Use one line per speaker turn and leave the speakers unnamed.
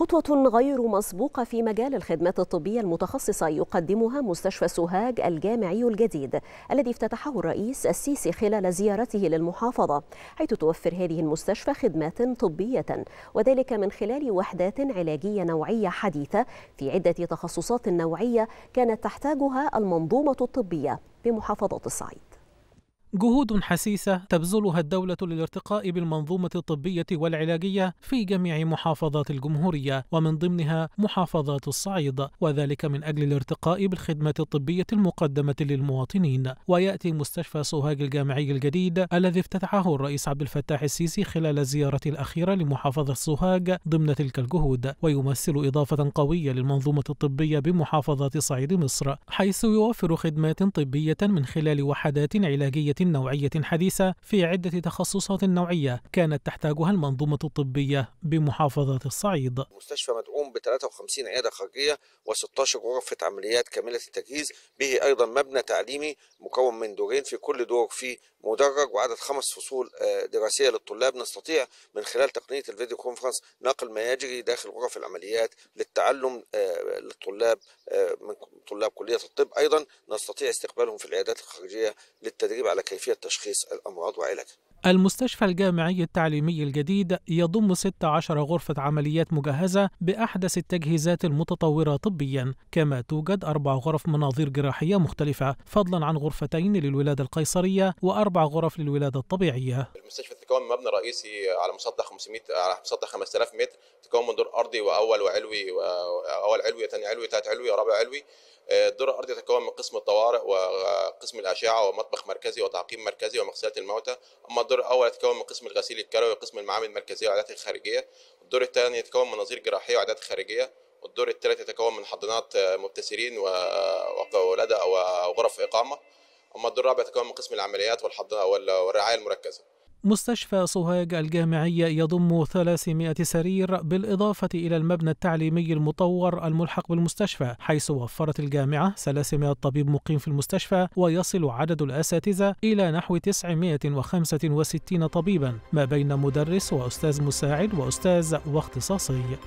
خطوة غير مسبوقة في مجال الخدمات الطبية المتخصصة يقدمها مستشفى سوهاج الجامعي الجديد الذي افتتحه الرئيس السيسي خلال زيارته للمحافظة حيث توفر هذه المستشفى خدمات طبية وذلك من خلال وحدات علاجية نوعية حديثة في عدة تخصصات نوعية كانت تحتاجها المنظومة الطبية بمحافظة الصعيد
جهود حسيسة تبذلها الدولة للارتقاء بالمنظومة الطبية والعلاجية في جميع محافظات الجمهورية ومن ضمنها محافظات الصعيد وذلك من أجل الارتقاء بالخدمة الطبية المقدمة للمواطنين ويأتي مستشفى سوهاج الجامعي الجديد الذي افتتحه الرئيس عبد الفتاح السيسي خلال الزيارة الأخيرة لمحافظة سوهاج ضمن تلك الجهود ويمثل إضافة قوية للمنظومة الطبية بمحافظات صعيد مصر حيث يوفر خدمات طبية من خلال وحدات علاجية نوعية حديثة في عدة تخصصات نوعية كانت تحتاجها المنظومة الطبية بمحافظة الصعيد
مستشفى مدعوم ب 53 عيادة خارجية و16 غرفة عمليات كاملة التجهيز به أيضا مبنى تعليمي مكون من دورين في كل دور فيه مدرج وعدد خمس فصول آه، دراسية للطلاب نستطيع من خلال تقنية الفيديو كونفرنس نقل ما يجري داخل غرف العمليات للتعلم آه، للطلاب آه، من طلاب كلية الطب أيضا نستطيع استقبالهم في العيادات الخارجية للتدريب على كيفية تشخيص الأمراض وعلاجها
المستشفى الجامعي التعليمي الجديد يضم 16 غرفة عمليات مجهزة بأحدث التجهيزات المتطورة طبيا كما توجد أربع غرف مناظير جراحية مختلفة فضلا عن غرفتين للولادة القيصرية وأربع غرف للولادة الطبيعية
المستشفى تتكون من مبنى رئيسي على مسطح 500 على مسطح 5000 متر تتكون من دور أرضي وأول وعلوي وأول علوي ثاني علوي ثالث علوي ورابع علوي الدور الارضي يتكون من قسم الطوارئ وقسم الاشعه ومطبخ مركزي وتعقيم مركزي ومغسله الموتى اما الدور الاول يتكون من قسم الغسيل الكلوي وقسم المعامل المركزيه وعادات الخارجيه الدور الثاني يتكون من نظير جراحيه وعادات خارجيه والدور الثالث يتكون من حضانات مبتسرين وولادة وغرف اقامه اما الدور الرابع يتكون من قسم العمليات والرعايه المركزه
مستشفى سوهاج الجامعية يضم 300 سرير بالإضافة إلى المبنى التعليمي المطور الملحق بالمستشفى حيث وفرت الجامعة 300 طبيب مقيم في المستشفى ويصل عدد الأساتذة إلى نحو 965 طبيبا ما بين مدرس وأستاذ مساعد وأستاذ واختصاصي